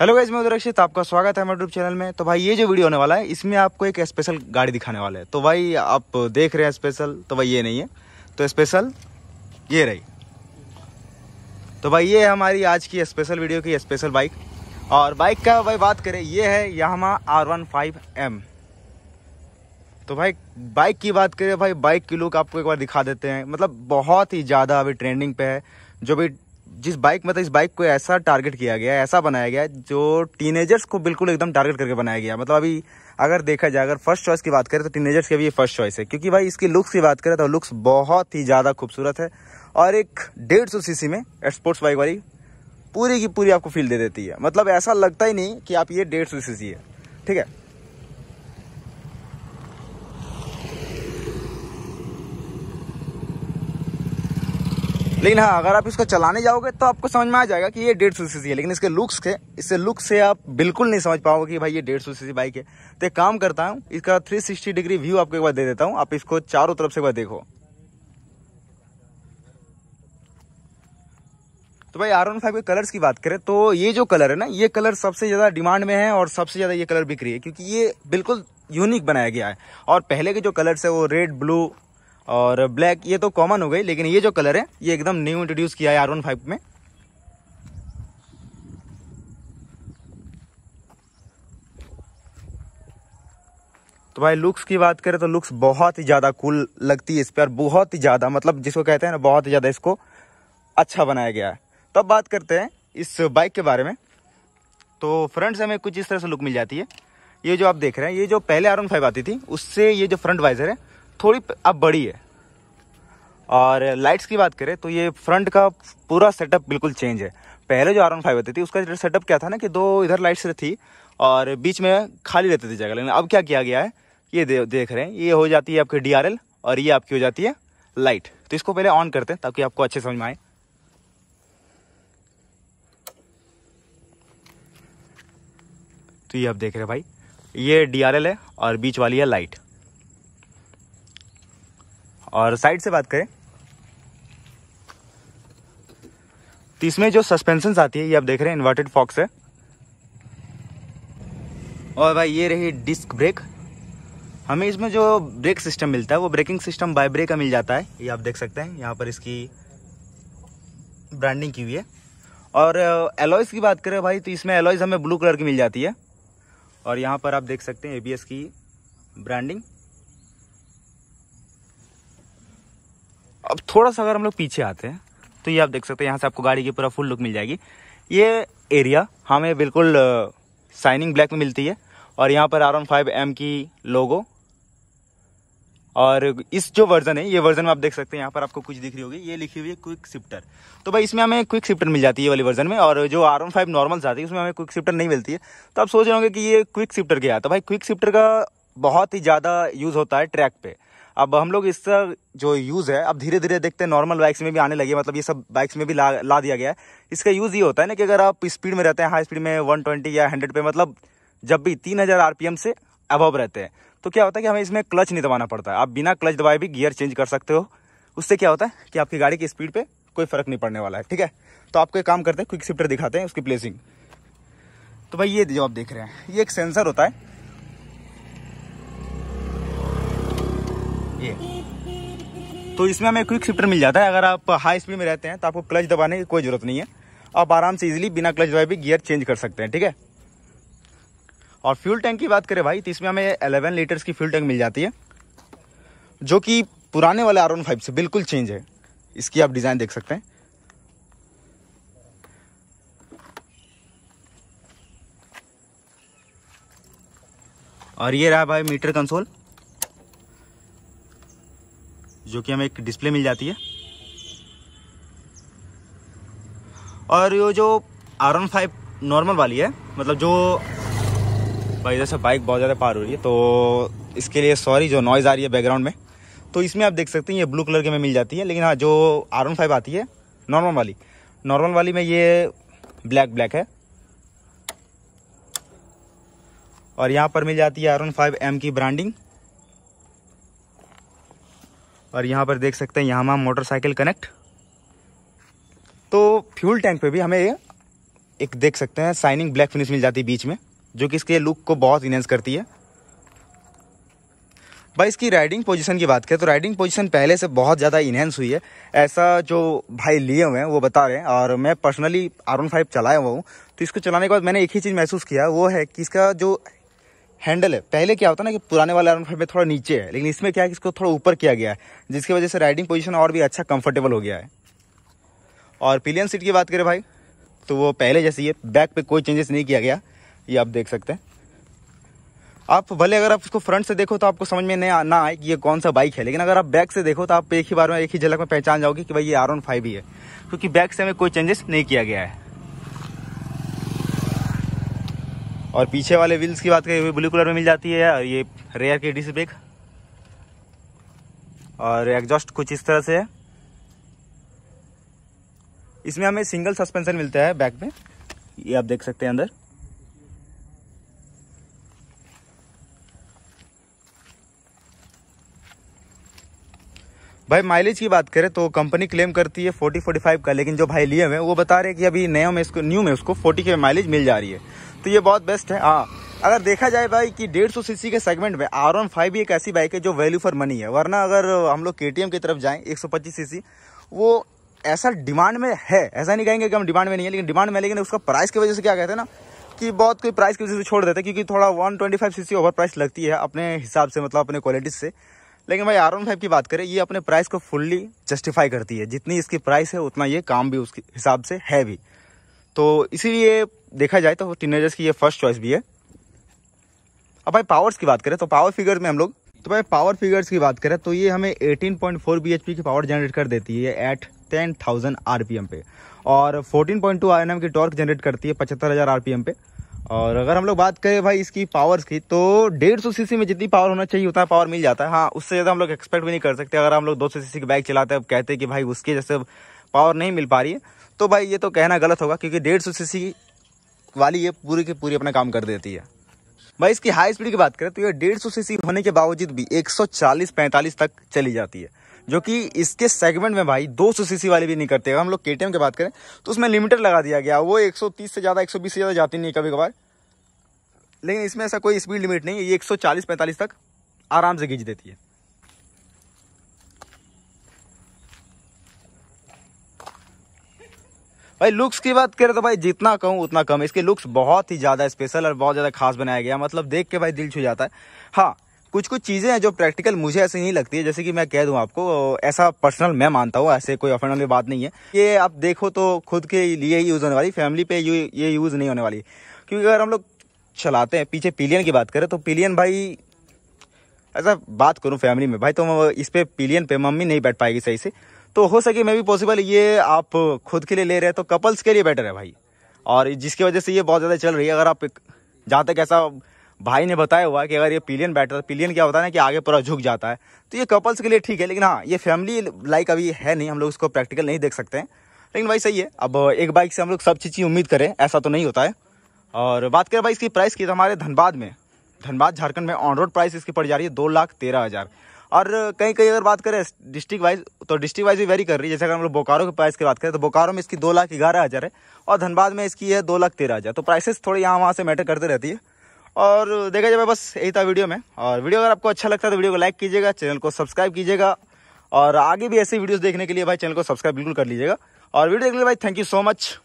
hello guys मैं उधर आपका स्वागत है हमारे यूट्यूब चैनल में तो भाई ये जो वीडियो होने वाला है इसमें आपको एक स्पेशल गाड़ी दिखाने वाला है तो भाई आप देख रहे हैं स्पेशल तो भाई ये नहीं है तो स्पेशल ये रही तो भाई ये हमारी आज की स्पेशल वीडियो की स्पेशल बाइक और बाइक का भाई बात करें ये है Yamaha R one five M तो भाई बाइक की बात करें भाई बाइक की लुक आपको एक बार दिखा देते हैं मतलब बहुत ही ज़्यादा अभी ट्रेंडिंग पे है जो भी जिस बाइक मतलब इस बाइक को ऐसा टारगेट किया गया ऐसा बनाया गया जो टीनेजर्स को बिल्कुल एकदम टारगेट करके बनाया गया मतलब अभी अगर देखा जाए अगर फर्स्ट चॉइस की बात करें तो टीनेजर्स के भी ये फर्स्ट चॉइस है क्योंकि भाई इसकी लुक्स की बात करें तो लुक्स बहुत ही ज़्यादा खूबसूरत है और एक डेढ़ सौ सी में स्पोर्ट्स बाइक वाली पूरी की पूरी आपको फील दे देती है मतलब ऐसा लगता ही नहीं कि आप ये डेढ़ सौ सी है ठीक है लेकिन हाँ अगर आप इसको चलाने जाओगे तो आपको समझ में आ जाएगा कि ये डेढ़ सौ सी है लेकिन इसके लुक्स के इससे लुक से आप बिल्कुल नहीं समझ पाओगे कि भाई ये डेढ़ सौ सी बाइक है तो एक काम करता हूँ इसका थ्री सिक्सटी डिग्री व्यू आपको एक बार दे देता हूँ आप इसको चारों तरफ से एक बार देखो तो भाई आर वन फाइव के कलर्स की बात करें तो ये जो कलर है ना ये कलर सबसे ज़्यादा डिमांड में है और सबसे ज़्यादा ये कलर बिक रही है क्योंकि ये बिल्कुल यूनिक बनाया गया है और पहले के जो कलर्स है वो रेड ब्लू और ब्लैक ये तो कॉमन हो गई लेकिन ये जो कलर है ये एकदम न्यू इंट्रोड्यूस किया है आर वन फाइव में तो भाई लुक्स की बात करें तो लुक्स बहुत ही ज़्यादा कूल लगती है इस पर बहुत ही ज़्यादा मतलब जिसको कहते हैं ना बहुत ही ज़्यादा इसको अच्छा बनाया गया है तो अब बात करते हैं इस बाइक के बारे में तो फ्रंट से हमें कुछ इस तरह से लुक मिल जाती है ये जो आप देख रहे हैं ये जो पहले आर वन फाइव आती थी उससे ये जो फ्रंट वाइजर है थोड़ी अब बड़ी है और लाइट्स की बात करें तो ये फ्रंट का पूरा सेटअप बिल्कुल चेंज है पहले जो आर वन फाइव होती थी उसका सेटअप क्या था ना कि दो इधर लाइट्स थी और बीच में खाली रहती थी जगह लेकिन अब क्या किया गया है ये दे, देख रहे हैं ये हो जाती है आपकी डी और ये आपकी हो जाती है लाइट तो इसको पहले ऑन करते हैं ताकि आपको अच्छे समझ में आए तो ये आप देख रहे हैं भाई ये डी है और बीच वाली है लाइट और साइड से बात करें तो इसमें जो सस्पेंशन आती है ये आप देख रहे हैं इन्वर्टेड फॉक्स है और भाई ये रही डिस्क ब्रेक हमें इसमें जो ब्रेक सिस्टम मिलता है वो ब्रेकिंग सिस्टम बाय ब्रेक का मिल जाता है ये आप देख सकते हैं यहाँ पर इसकी ब्रांडिंग की हुई है और एलॉयज़ uh, की बात करें भाई तो इसमें एलॉयज़ हमें ब्लू कलर की मिल जाती है और यहाँ पर आप देख सकते हैं एबीएस की ब्रांडिंग अब थोड़ा सा अगर हम लोग पीछे आते हैं तो ये आप देख सकते हैं यहाँ से आपको गाड़ी की पूरा फुल लुक मिल जाएगी ये एरिया हमें बिल्कुल शाइनिंग ब्लैक में मिलती है और यहाँ पर आर ऑन फाइव एम की लोगो और इस जो वर्जन है ये वर्जन में आप देख सकते हैं यहाँ पर आपको कुछ दिख रही होगी ये लिखी हुई है क्विक शिफ्टर तो भाई इसमें हमें क्विक शिफ्टर मिल जाती है ये वाली वर्जन में और जो आर वन फाइव नॉर्मल जाती है उसमें हमें क्विक शिफ्टर नहीं मिलती है तो आप सोच रहे होंगे कि ये क्विक शिफ्टर क्या तो भाई क्विक शिफ्टर का बहुत ही ज़्यादा यूज़ होता है ट्रैक पर अब हम लोग इसका जो यूज़ है अब धीरे धीरे देखते हैं नॉर्मल बाइक्स में भी आने लगी है मतलब ये सब बाइक्स में भी ला ला दिया गया है इसका यूज़ ये होता है ना कि अगर आप स्पीड में रहते हैं हाई स्पीड में वन या हंड्रेड पे मतलब जब भी तीन आरपीएम से अबव रहते हैं तो क्या होता है कि हमें इसमें क्लच नहीं दबाना पड़ता है आप बिना क्लच दबाए भी गियर चेंज कर सकते हो उससे क्या होता है कि आपकी गाड़ी की स्पीड पर कोई फ़र्क नहीं पड़ने वाला है ठीक है तो आपको एक काम करते हैं क्विक शिफ्टर दिखाते हैं उसकी प्लेसिंग तो भाई ये जो आप देख रहे हैं ये एक सेंसर होता है ये तो इसमें हमें क्विक शिफ्टर मिल जाता है अगर आप हाई स्पीड में रहते हैं तो आपको क्लच दबाने की कोई ज़रूरत नहीं है आप आराम से इजीली बिना क्लच दबाए भी गियर चेंज कर सकते हैं ठीक है और फ्यूल टैंक की बात करें भाई तो इसमें हमें 11 लीटर्स की फ्यूल टैंक मिल जाती है जो कि पुराने वाले आर फाइव से बिल्कुल चेंज है इसकी आप डिज़ाइन देख सकते हैं और ये रहा भाई मीटर कंसोल जो कि हमें एक डिस्प्ले मिल जाती है और ये जो आर वन फाइव नॉर्मल वाली है मतलब जो भाई जैसे बाइक बहुत ज़्यादा पार हो रही है तो इसके लिए सॉरी जो नॉइज़ आ रही है बैकग्राउंड में तो इसमें आप देख सकते हैं ये ब्लू कलर के में मिल जाती है लेकिन हाँ जो आर वन फाइव आती है नॉर्मल वाली नॉर्मल वाली में ये ब्लैक ब्लैक है और यहाँ पर मिल जाती है आर वन फाइव एम की ब्रांडिंग और यहाँ पर देख सकते हैं यहाँ हम मोटरसाइकिल कनेक्ट तो फ्यूल टैंक पे भी हमें एक देख सकते हैं साइनिंग ब्लैक फिनिश मिल जाती है बीच में जो कि इसके लुक को बहुत इनहेंस करती है भाई इसकी राइडिंग पोजीशन की बात करें तो राइडिंग पोजीशन पहले से बहुत ज़्यादा इनहेंस हुई है ऐसा जो भाई लिए हुए हैं वो बता रहे हैं और मैं पर्सनली आर वन फाइव चलाया हुआ हूँ तो इसको चलाने के बाद मैंने एक ही चीज़ महसूस किया वो है कि इसका जो हैंडल है पहले क्या होता है ना कि पुराने वाले आर में थोड़ा नीचे है लेकिन इसमें क्या है कि इसको थोड़ा ऊपर किया गया है जिसकी वजह से राइडिंग पोजीशन और भी अच्छा कंफर्टेबल हो गया है और पिलियन सीट की बात करें भाई तो वो पहले जैसे ये है बैक पे कोई चेंजेस नहीं किया गया ये आप देख सकते हैं आप भले अगर आप इसको फ्रंट से देखो तो आपको समझ में नहीं ना आए कि ये कौन सा बाइक है लेकिन अगर आप बैक से देखो तो आप एक ही बार में एक ही झलक में पहचान जाओगे कि भाई ये आर वन फाइव ही है क्योंकि बैक से हमें कोई चेंजेस नहीं किया गया है और पीछे वाले व्हील्स की बात करें ब्लू कलर में मिल जाती है और ये रेयर की डिस ब्रेक और एग्जॉस्ट कुछ इस तरह से है इसमें हमें सिंगल सस्पेंशन मिलता है बैक में ये आप देख सकते हैं अंदर भाई माइलेज की बात करें तो कंपनी क्लेम करती है फोर्टी फोर्टी फाइव का लेकिन जो भाई लिए हुए वो बता रहे हैं कि अभी नया में इसको न्यू में उसको फोर्टी के माइलेज मिल जा रही है तो ये बहुत बेस्ट है हाँ अगर देखा जाए भाई कि 150 सीसी के सेगमेंट में आर वन फाइव एक ऐसी बाइक है जो वैल्यू फॉर मनी है वरना अगर हम लोग के की तरफ जाएं 125 सीसी वो ऐसा डिमांड में है ऐसा नहीं कहेंगे कि हम डिमांड में नहीं है लेकिन डिमांड में लेकिन उसका प्राइस की वजह से क्या कहते हैं ना कि बहुत कोई प्राइस की वजह से छोड़ देते हैं क्योंकि थोड़ा वन सीसी ओवर प्राइस लगती है अपने हिसाब से मतलब अपने क्वालिटी से लेकिन भाई आर वन फाइव की बात करें ये अपने प्राइस को फुल्ली जस्टिफाई करती है जितनी इसकी प्राइस है उतना ये काम भी उसके हिसाब से है भी तो इसीलिए देखा जाए तो टीनेजर्स की ये फर्स्ट चॉइस भी है अब भाई पावर्स की बात करें तो पावर फिगर्स में हम लोग तो भाई पावर फिगर्स की बात करें तो ये हमें 18.4 पॉइंट की पावर जनरेट कर देती है एट 10,000 एम पे और 14.2 पॉइंट एम की टॉर्क जनरेट करती है पी एम पे और अगर हम लोग बात करें भाई इसकी पावर्स की तो डेढ़ सौ सीसी में जितनी पावर होना चाहिए उतना पावर मिल जाता है हाँ उससे ज़्यादा हम लोग एक्सपेक्ट भी नहीं कर सकते अगर हम लोग दो सौ सीसी की बाइक चलाते हैं अब कहते हैं कि भाई उसके जैसे पावर नहीं मिल पा रही है तो भाई ये तो कहना गलत होगा क्योंकि डेढ़ सौ सीसी वाली ये पूरी की पूरी अपना काम कर देती है भाई इसकी हाई स्पीड की बात करें तो ये डेढ़ सौ सी होने के बावजूद भी 140-45 तक चली जाती है जो कि इसके सेगमेंट में भाई 200 सीसी वाली भी नहीं करते अगर हम लोग के की बात करें तो उसमें लिमिटेड लगा दिया गया वो 130 से ज़्यादा 120 से ज़्यादा जाती नहीं कभी कभार लेकिन इसमें ऐसा कोई स्पीड लिमिट नहीं है ये एक सौ तक आराम से खींच देती है भाई लुक्स की बात करें तो भाई जितना कहूँ उतना कम इसके लुक्स बहुत ही ज़्यादा स्पेशल और बहुत ज़्यादा खास बनाया गया मतलब देख के भाई दिल छू जाता है हाँ कुछ कुछ चीज़ें हैं जो प्रैक्टिकल मुझे ऐसी नहीं लगती है जैसे कि मैं कह दूं आपको ऐसा पर्सनल मैं मानता हूँ ऐसे कोई ऑफेंड बात नहीं है ये आप देखो तो खुद के लिए ही यूज़ होने वाली फैमिली पे ये यूज़ नहीं होने वाली क्योंकि अगर हम लोग चलाते हैं पीछे पिलियन की बात करें तो पिलियन भाई ऐसा बात करूँ फैमिली में भाई तो इस पे पिलियन पे मम्मी नहीं बैठ पाएगी सही से तो हो सके मे भी पॉसिबल ये आप खुद के लिए ले रहे हैं तो कपल्स के लिए बेटर है भाई और जिसकी वजह से ये बहुत ज़्यादा चल रही है अगर आप जहाँ तक ऐसा भाई ने बताया हुआ कि अगर ये पिलियन बैठता है पिलियन क्या होता है ना कि आगे पूरा झुक जाता है तो ये कपल्स के लिए ठीक है लेकिन हाँ ये फैमिली लाइक अभी है नहीं हम लोग इसको प्रैक्टिकल नहीं देख सकते हैं लेकिन भाई सही है अब एक बाइक से हम लोग सब चीज़ की उम्मीद करें ऐसा तो नहीं होता है और बात करें भाई इसकी प्राइस की तो हमारे धनबाद में धनबाद झारखंड में ऑन रोड प्राइस इसकी पड़ जा रही है दो लाख तेरह हज़ार और कहीं कहीं अगर बात करें डिस्ट्रिक्ट वाइज तो डिस्ट्रिक्ट वाइज भी वेरी कर रही है जैसे अगर हम लोग बोकारो के प्राइस की बात करें तो बोकारो में इसकी दो लाख ग्यारह हज़ार है और धनबाद में इसकी है दो लाख तेरह हज़ार तो प्राइसेस थोड़ी यहाँ वहाँ से मैटर करते रहती है और देखा जाए बस यही था वीडियो में और वीडियो अगर आपको अच्छा लगता है तो वीडियो को लाइक कीजिएगा चैनल को सब्सक्राइब कीजिएगा और आगे भी ऐसे वीडियोज़ देखने के लिए भाई चैनल को सब्सक्राइब बिल्कुल कर लीजिएगा और वीडियो देखने के लिए भाई थैंक यू सो मच